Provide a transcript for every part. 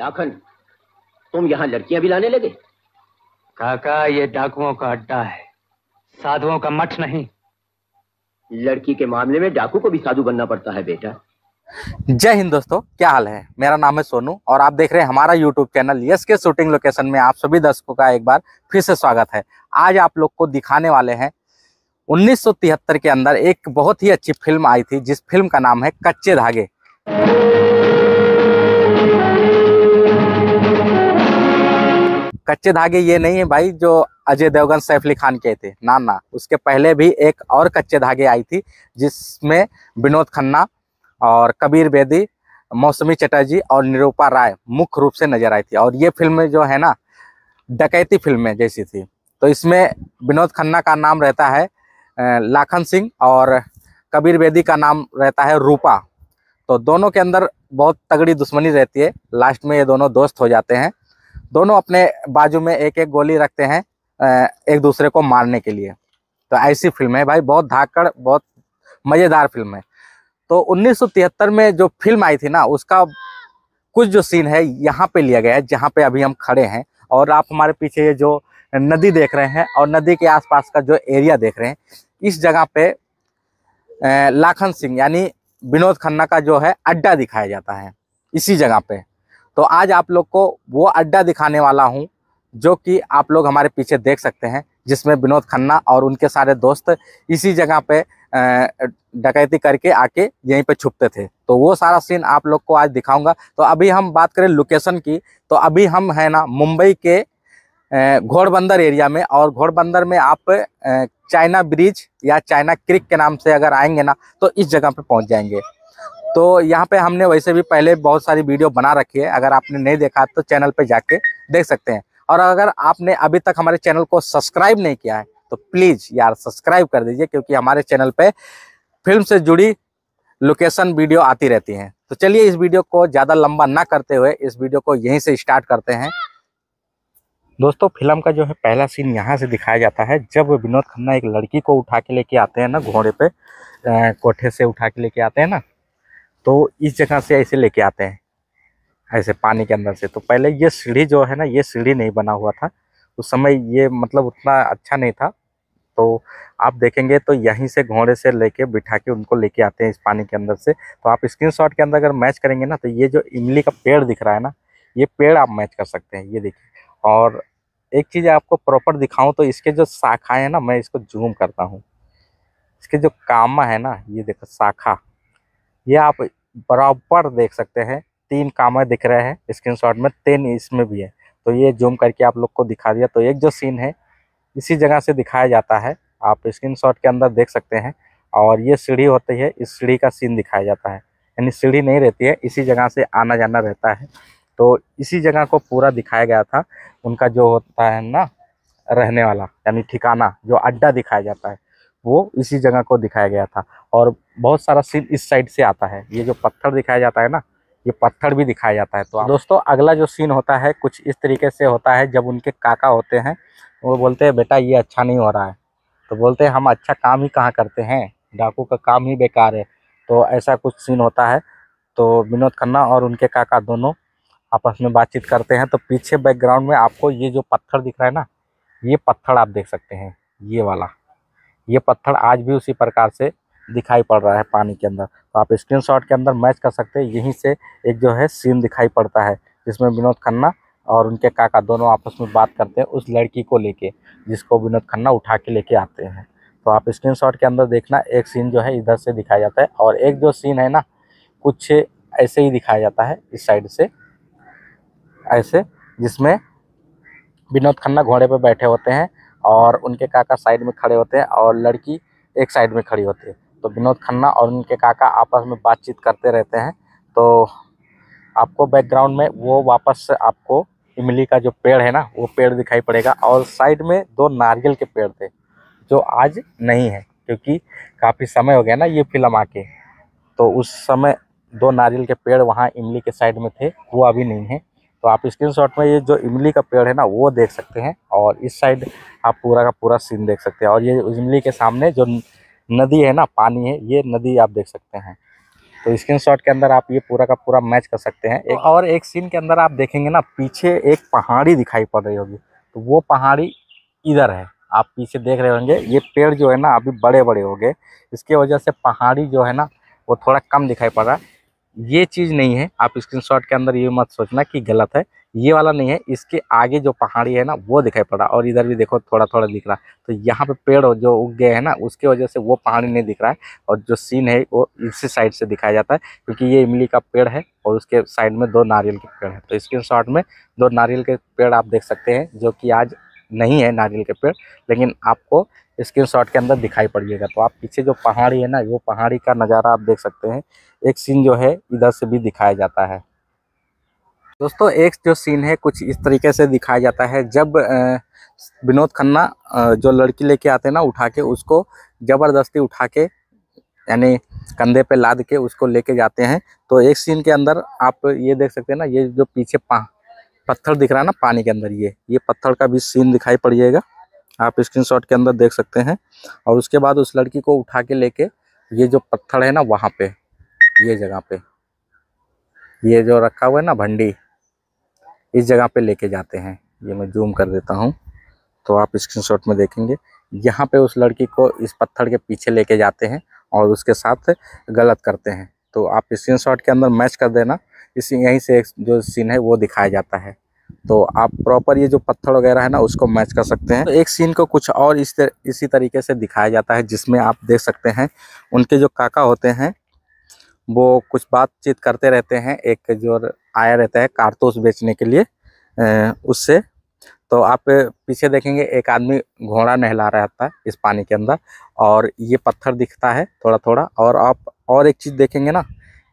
लाखन तुम यहाँ लड़कियां भी लाने लगे काका ये डाकुओं का अड्डा है साधुओं का मठ नहीं लड़की के मामले में डाकू को भी साधु बनना पड़ता है बेटा जय हिंद दोस्तों क्या हाल है मेरा नाम है सोनू और आप देख रहे हैं हमारा यूट्यूब चैनल यस के शूटिंग लोकेशन में आप सभी दर्शकों का एक बार फिर से स्वागत है आज आप लोग को दिखाने वाले हैं 1973 के अंदर एक बहुत ही अच्छी फिल्म आई थी जिस फिल्म का नाम है कच्चे धागे कच्चे धागे ये नहीं है भाई जो अजय देवगन सैफ अली खान के थे ना ना उसके पहले भी एक और कच्चे धागे आई थी जिसमें विनोद खन्ना और कबीर बेदी मौसमी चटर्जी और निरूपा राय मुख्य रूप से नजर आई थी और ये फिल्म जो है ना डकैती फिल्में जैसी थी तो इसमें विनोद खन्ना का नाम रहता है लाखन सिंह और कबीर बेदी का नाम रहता है रूपा तो दोनों के अंदर बहुत तगड़ी दुश्मनी रहती है लास्ट में ये दोनों दोस्त हो जाते हैं दोनों अपने बाजू में एक एक गोली रखते हैं एक दूसरे को मारने के लिए तो ऐसी फिल्म है भाई बहुत धाकड़ बहुत मज़ेदार फिल्म है तो उन्नीस में जो फिल्म आई थी ना उसका कुछ जो सीन है यहाँ पे लिया गया है जहाँ पे अभी हम खड़े हैं और आप हमारे पीछे ये जो नदी देख रहे हैं और नदी के आसपास का जो एरिया देख रहे हैं इस जगह पे लाखन सिंह यानी विनोद खन्ना का जो है अड्डा दिखाया जाता है इसी जगह पे तो आज आप लोग को वो अड्डा दिखाने वाला हूँ जो कि आप लोग हमारे पीछे देख सकते हैं जिसमें विनोद खन्ना और उनके सारे दोस्त इसी जगह पे डकैती करके आके यहीं पे छुपते थे तो वो सारा सीन आप लोग को आज दिखाऊंगा तो अभी हम बात करें लोकेशन की तो अभी हम है ना मुंबई के घोड़बंदर एरिया में और घोड़बंदर में आप चाइना ब्रिज या चाइना क्रिक के नाम से अगर आएंगे ना तो इस जगह पर पहुँच जाएंगे तो यहाँ पे हमने वैसे भी पहले बहुत सारी वीडियो बना रखी है अगर आपने नहीं देखा तो चैनल पे जाके देख सकते हैं और अगर आपने अभी तक हमारे चैनल को सब्सक्राइब नहीं किया है तो प्लीज़ यार सब्सक्राइब कर दीजिए क्योंकि हमारे चैनल पे फिल्म से जुड़ी लोकेशन वीडियो आती रहती हैं तो चलिए इस वीडियो को ज़्यादा लंबा ना करते हुए इस वीडियो को यहीं से स्टार्ट करते हैं दोस्तों फिल्म का जो है पहला सीन यहाँ से दिखाया जाता है जब विनोद खन्ना एक लड़की को उठा के लेके आते हैं ना घोड़े पे कोठे से उठा के लेके आते हैं ना तो इस जगह से ऐसे लेके आते हैं ऐसे पानी के अंदर से तो पहले ये सीढ़ी जो है ना ये सीढ़ी नहीं बना हुआ था उस समय ये मतलब उतना अच्छा नहीं था तो आप देखेंगे तो यहीं से घोड़े से लेके बिठा के उनको लेके आते हैं इस पानी के अंदर से तो आप स्क्रीनशॉट के अंदर अगर मैच करेंगे ना तो ये जो इमली का पेड़ दिख रहा है ना ये पेड़ आप मैच कर सकते हैं ये देखिए और एक चीज़ आपको प्रॉपर दिखाऊं तो इसके जो शाखाएँ हैं ना मैं इसको जूम करता हूँ इसके जो कामा है ना ये देखो शाखा ये आप बराबर देख सकते हैं तीन कामें दिख रहे हैं स्क्रीनशॉट में तीन इसमें भी है तो ये जूम करके आप लोग को दिखा दिया तो एक जो सीन है इसी जगह से दिखाया जाता है आप स्क्रीनशॉट के अंदर देख सकते हैं और ये सीढ़ी होती है इस सीढ़ी का सीन दिखाया जाता है यानी सीढ़ी नहीं रहती है इसी जगह से आना जाना रहता है तो इसी जगह को पूरा दिखाया गया था उनका जो होता है ना रहने वाला यानी ठिकाना जो अड्डा दिखाया जाता है वो इसी जगह को दिखाया गया था और बहुत सारा सीन इस साइड से आता है ये जो पत्थर दिखाया जाता है ना ये पत्थर भी दिखाया जाता है तो दोस्तों अगला जो सीन होता है कुछ इस तरीके से होता है जब उनके काका होते हैं वो बोलते हैं बेटा ये अच्छा नहीं हो रहा है तो बोलते हैं हम अच्छा काम ही कहाँ करते हैं डाकू का काम ही बेकार है तो ऐसा कुछ सीन होता है तो विनोद खन्ना और उनके काका दोनों आपस में बातचीत करते हैं तो पीछे बैकग्राउंड में आपको ये जो पत्थर दिख रहा है ना ये पत्थर आप देख सकते हैं ये वाला ये पत्थर आज भी उसी प्रकार से दिखाई पड़ रहा है पानी के अंदर तो आप स्क्रीनशॉट के अंदर मैच कर सकते हैं यहीं से एक जो है सीन दिखाई पड़ता है जिसमें विनोद खन्ना और उनके काका दोनों आपस में बात करते हैं उस लड़की को लेके जिसको विनोद खन्ना उठा के लेके आते हैं तो आप स्क्रीनशॉट के अंदर देखना एक सीन जो है इधर से दिखाया जाता है और एक जो सीन है ना कुछ ऐसे ही दिखाया जाता है इस साइड से ऐसे जिसमें विनोद खन्ना घोड़े पर बैठे होते हैं और उनके काका साइड में खड़े होते हैं और लड़की एक साइड में खड़ी होती है तो विनोद खन्ना और उनके काका आपस में बातचीत करते रहते हैं तो आपको बैकग्राउंड में वो वापस आपको इमली का जो पेड़ है ना वो पेड़ दिखाई पड़ेगा और साइड में दो नारियल के पेड़ थे जो आज नहीं है क्योंकि काफ़ी समय हो गया ना ये फिल्म आके तो उस समय दो नारियल के पेड़ वहाँ इमली के साइड में थे वो अभी नहीं है तो आप स्क्रीनशॉट में ये जो इमली का पेड़ है ना वो देख सकते हैं और इस साइड आप पूरा का पूरा सीन देख सकते हैं और ये इमली के सामने जो नदी है ना पानी है ये नदी आप देख सकते हैं तो स्क्रीनशॉट के अंदर आप ये पूरा का पूरा मैच कर सकते हैं एक और एक सीन के अंदर आप देखेंगे ना पीछे एक पहाड़ी दिखाई पड़ रही होगी तो वो पहाड़ी इधर है आप पीछे देख रहे होंगे ये पेड़ जो है ना अभी बड़े बड़े हो गए इसके वजह से पहाड़ी जो है ना वो थोड़ा कम दिखाई पड़ रहा है ये चीज़ नहीं है आप स्क्रीनशॉट के अंदर ये मत सोचना कि गलत है ये वाला नहीं है इसके आगे जो पहाड़ी है ना वो दिखाई पड़ा और इधर भी देखो थोड़ा थोड़ा दिख रहा है तो यहाँ पे पेड़ जो उग गए हैं ना उसके वजह से वो पहाड़ी नहीं दिख रहा है और जो सीन है वो इसी साइड से दिखाया जाता है क्योंकि ये इमली का पेड़ है और उसके साइड में दो नारियल के पेड़ है तो स्क्रीन में दो नारियल के पेड़ आप देख सकते हैं जो कि आज नहीं है नारियल के पेड़ लेकिन आपको स्क्रीन शॉट के अंदर दिखाई पड़िएगा तो आप पीछे जो पहाड़ी है ना वो पहाड़ी का नज़ारा आप देख सकते हैं एक सीन जो है इधर से भी दिखाया जाता है दोस्तों एक जो सीन है कुछ इस तरीके से दिखाया जाता है जब विनोद खन्ना जो लड़की लेके आते हैं ना उठा के उसको ज़बरदस्ती उठा के यानी कंधे पे लाद के उसको लेके जाते हैं तो एक सीन के अंदर आप ये देख सकते हैं ना ये जो पीछे पत्थर दिख रहा है ना पानी के अंदर ये ये पत्थर का भी सीन दिखाई पड़िएगा आप स्क्रीनशॉट के अंदर देख सकते हैं और उसके बाद उस लड़की को उठा के लेके ये जो पत्थर है ना वहाँ पे ये जगह पे ये जो रखा हुआ है ना भंडी इस जगह पे लेके जाते हैं ये मैं जूम कर देता हूँ तो आप शॉट में देखेंगे यहाँ पे उस लड़की को इस पत्थर के पीछे लेके जाते हैं और उसके साथ गलत करते हैं तो आप शॉट के अंदर मैच कर देना इसी यहीं से जो सीन है वो दिखाया जाता है तो आप प्रॉपर ये जो पत्थर वगैरह है ना उसको मैच कर सकते हैं तो एक सीन को कुछ और इस तर, इसी तरीके से दिखाया जाता है जिसमें आप देख सकते हैं उनके जो काका होते हैं वो कुछ बातचीत करते रहते हैं एक जो आया रहता है कारतूस बेचने के लिए उससे तो आप पीछे देखेंगे एक आदमी घोड़ा नहला रहता है इस पानी के अंदर और ये पत्थर दिखता है थोड़ा थोड़ा और आप और एक चीज़ देखेंगे ना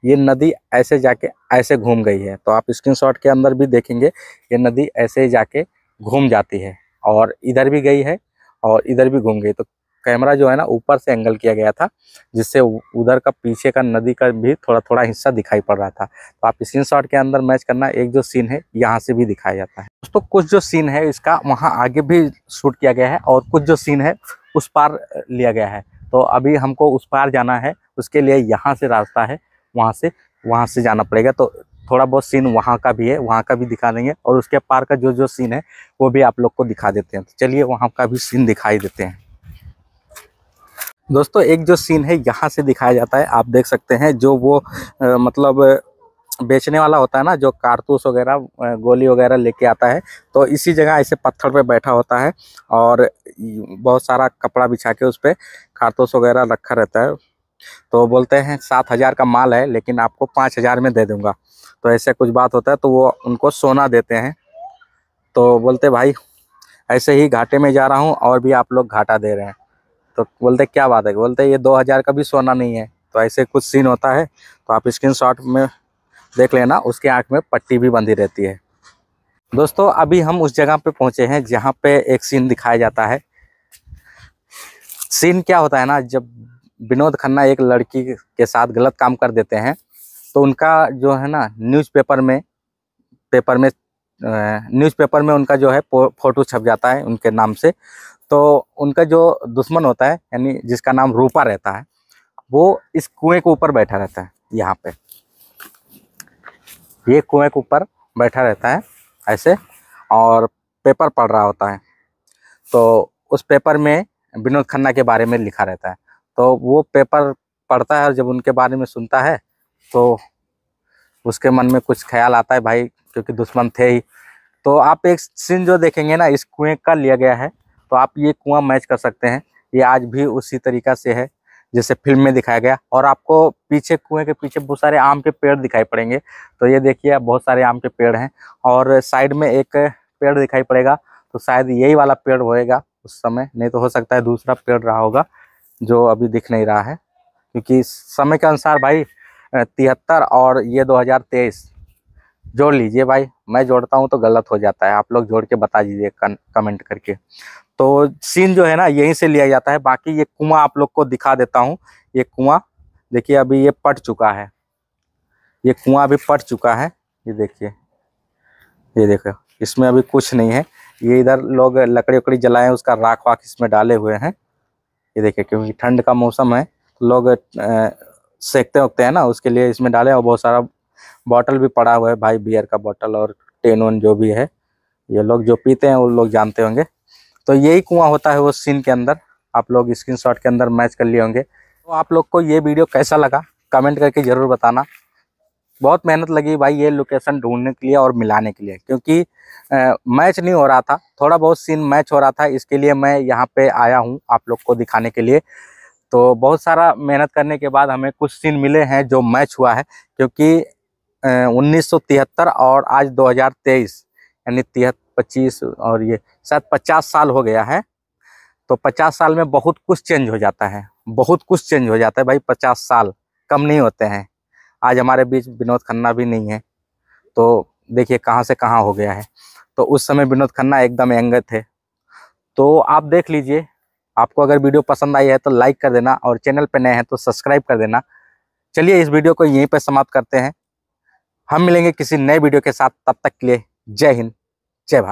ये नदी ऐसे जाके ऐसे घूम गई है तो आप स्क्रीनशॉट के अंदर भी देखेंगे ये नदी ऐसे ही जाके घूम जाती है और इधर भी गई है और इधर भी घूम गई तो कैमरा जो है ना ऊपर से एंगल किया गया था जिससे उधर का पीछे का नदी का भी थोड़ा थोड़ा हिस्सा दिखाई पड़ रहा था तो आप स्क्रीन शॉट के अंदर मैच करना एक जो सीन है यहाँ से भी दिखाया जाता है दोस्तों कुछ जो सीन है इसका वहाँ आगे भी शूट किया गया है और कुछ जो सीन है उस पार लिया गया है तो अभी हमको उस पार जाना है उसके लिए यहाँ से रास्ता है वहाँ से वहाँ से जाना पड़ेगा तो थोड़ा बहुत सीन वहाँ का भी है वहाँ का भी दिखा देंगे और उसके पार का जो जो सीन है वो भी आप लोग को दिखा देते हैं तो चलिए वहाँ का भी सीन दिखाई देते हैं दोस्तों एक जो सीन है यहाँ से दिखाया जाता है आप देख सकते हैं जो वो आ, मतलब बेचने वाला होता है ना जो कारतूस वगैरह गोली वगैरह लेके आता है तो इसी जगह ऐसे पत्थर पे बैठा होता है और बहुत सारा कपड़ा बिछा के उस पर कारतूस वगैरह रखा रहता है तो बोलते हैं सात हज़ार का माल है लेकिन आपको पाँच हज़ार में दे दूँगा तो ऐसे कुछ बात होता है तो वो उनको सोना देते हैं तो बोलते भाई ऐसे ही घाटे में जा रहा हूँ और भी आप लोग घाटा दे रहे हैं तो बोलते क्या बात है बोलते ये दो हज़ार का भी सोना नहीं है तो ऐसे कुछ सीन होता है तो आप स्क्रीन शॉट में देख लेना उसके आँख में पट्टी भी बंधी रहती है दोस्तों अभी हम उस जगह पे पहुँचे हैं जहाँ पे एक सीन दिखाया जाता है सीन क्या होता है ना जब विनोद खन्ना एक लड़की के साथ गलत काम कर देते हैं तो उनका जो है ना न्यूज़पेपर में पेपर में न्यूज़पेपर में उनका जो है फोटो छप जाता है उनके नाम से तो उनका जो दुश्मन होता है यानी जिसका नाम रूपा रहता है वो इस कुएं के ऊपर बैठा रहता है यहाँ पे ये कुएं के ऊपर बैठा रहता है ऐसे और पेपर पढ़ रहा होता है तो उस पेपर में विनोद खन्ना के बारे में लिखा रहता है तो वो पेपर पढ़ता है और जब उनके बारे में सुनता है तो उसके मन में कुछ ख्याल आता है भाई क्योंकि दुश्मन थे ही तो आप एक सीन जो देखेंगे ना इस कुएं का लिया गया है तो आप ये कुआं मैच कर सकते हैं ये आज भी उसी तरीका से है जैसे फिल्म में दिखाया गया और आपको पीछे कुएं के पीछे बहुत सारे आम के पेड़ दिखाई पड़ेंगे तो ये देखिए बहुत सारे आम के पेड़ हैं और साइड में एक पेड़ दिखाई पड़ेगा तो शायद यही वाला पेड़ होएगा उस समय नहीं तो हो सकता है दूसरा पेड़ रहा होगा जो अभी दिख नहीं रहा है क्योंकि समय के अनुसार भाई तिहत्तर और ये 2023 जोड़ लीजिए भाई मैं जोड़ता हूँ तो गलत हो जाता है आप लोग जोड़ के बता दीजिए कमेंट करके तो सीन जो है ना यहीं से लिया जाता है बाकी ये कुआं आप लोग को दिखा देता हूँ ये कुआं देखिए अभी ये पट चुका है ये कुआं अभी पट चुका है ये देखिए ये देखो इसमें अभी कुछ नहीं है ये इधर लोग लकड़ी उकड़ी जलाए उसका राख वाख इसमें डाले हुए हैं ये देखिए क्योंकि ठंड का मौसम है तो लोग सेकते उकते हैं ना उसके लिए इसमें डाले और बहुत सारा बॉटल भी पड़ा हुआ है भाई बियर का बॉटल और टेन वन जो भी है ये लोग जो पीते हैं वो लोग जानते होंगे तो यही कुआं होता है वो सीन के अंदर आप लोग स्क्रीनशॉट के अंदर मैच कर लिए होंगे तो आप लोग को ये वीडियो कैसा लगा कमेंट करके ज़रूर बताना बहुत मेहनत लगी भाई ये लोकेशन ढूंढने के लिए और मिलाने के लिए क्योंकि आ, मैच नहीं हो रहा था थोड़ा बहुत सीन मैच हो रहा था इसके लिए मैं यहाँ पे आया हूँ आप लोग को दिखाने के लिए तो बहुत सारा मेहनत करने के बाद हमें कुछ सीन मिले हैं जो मैच हुआ है क्योंकि उन्नीस और आज 2023 यानी तिहत्तर पच्चीस और ये शायद पचास साल हो गया है तो पचास साल में बहुत कुछ चेंज हो जाता है बहुत कुछ चेंज हो जाता है भाई पचास साल कम नहीं होते हैं आज हमारे बीच विनोद खन्ना भी नहीं है तो देखिए कहाँ से कहाँ हो गया है तो उस समय विनोद खन्ना एकदम यंग थे तो आप देख लीजिए आपको अगर वीडियो पसंद आई है तो लाइक कर देना और चैनल पर नए हैं तो सब्सक्राइब कर देना चलिए इस वीडियो को यहीं पर समाप्त करते हैं हम मिलेंगे किसी नए वीडियो के साथ तब तक के लिए जय हिंद